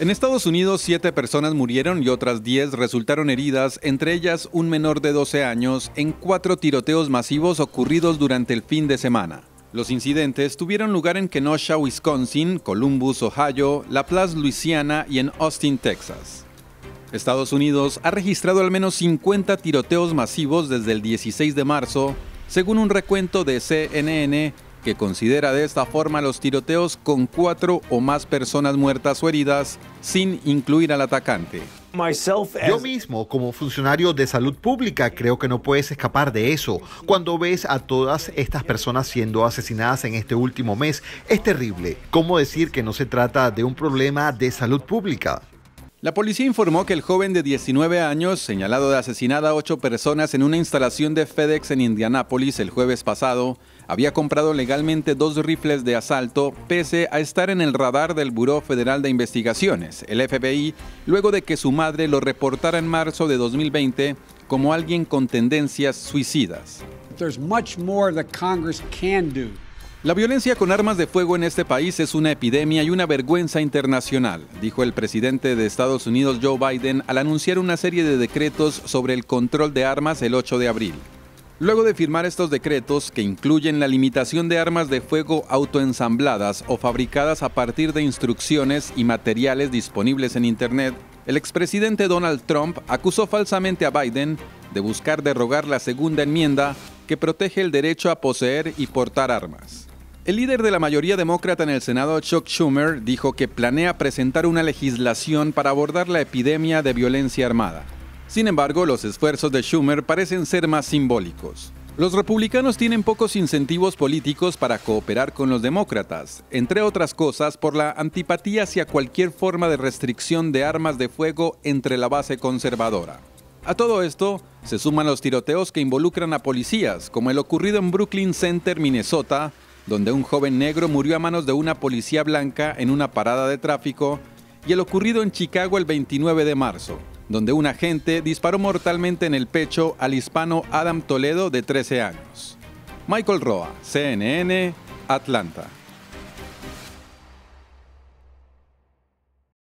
En Estados Unidos, siete personas murieron y otras diez resultaron heridas, entre ellas un menor de 12 años, en cuatro tiroteos masivos ocurridos durante el fin de semana. Los incidentes tuvieron lugar en Kenosha, Wisconsin, Columbus, Ohio, Laplace, Louisiana Luisiana y en Austin, Texas. Estados Unidos ha registrado al menos 50 tiroteos masivos desde el 16 de marzo, según un recuento de CNN que considera de esta forma los tiroteos con cuatro o más personas muertas o heridas, sin incluir al atacante. Yo mismo, como funcionario de salud pública, creo que no puedes escapar de eso. Cuando ves a todas estas personas siendo asesinadas en este último mes, es terrible. ¿Cómo decir que no se trata de un problema de salud pública? La policía informó que el joven de 19 años, señalado de asesinar a ocho personas en una instalación de FedEx en Indianápolis el jueves pasado, había comprado legalmente dos rifles de asalto pese a estar en el radar del Buró Federal de Investigaciones, el FBI, luego de que su madre lo reportara en marzo de 2020 como alguien con tendencias suicidas. La violencia con armas de fuego en este país es una epidemia y una vergüenza internacional, dijo el presidente de Estados Unidos Joe Biden al anunciar una serie de decretos sobre el control de armas el 8 de abril. Luego de firmar estos decretos, que incluyen la limitación de armas de fuego autoensambladas o fabricadas a partir de instrucciones y materiales disponibles en Internet, el expresidente Donald Trump acusó falsamente a Biden de buscar derrogar la segunda enmienda que protege el derecho a poseer y portar armas. El líder de la mayoría demócrata en el Senado, Chuck Schumer, dijo que planea presentar una legislación para abordar la epidemia de violencia armada. Sin embargo, los esfuerzos de Schumer parecen ser más simbólicos. Los republicanos tienen pocos incentivos políticos para cooperar con los demócratas, entre otras cosas por la antipatía hacia cualquier forma de restricción de armas de fuego entre la base conservadora. A todo esto se suman los tiroteos que involucran a policías, como el ocurrido en Brooklyn Center, Minnesota, donde un joven negro murió a manos de una policía blanca en una parada de tráfico, y el ocurrido en Chicago el 29 de marzo, donde un agente disparó mortalmente en el pecho al hispano Adam Toledo de 13 años. Michael Roa, CNN, Atlanta.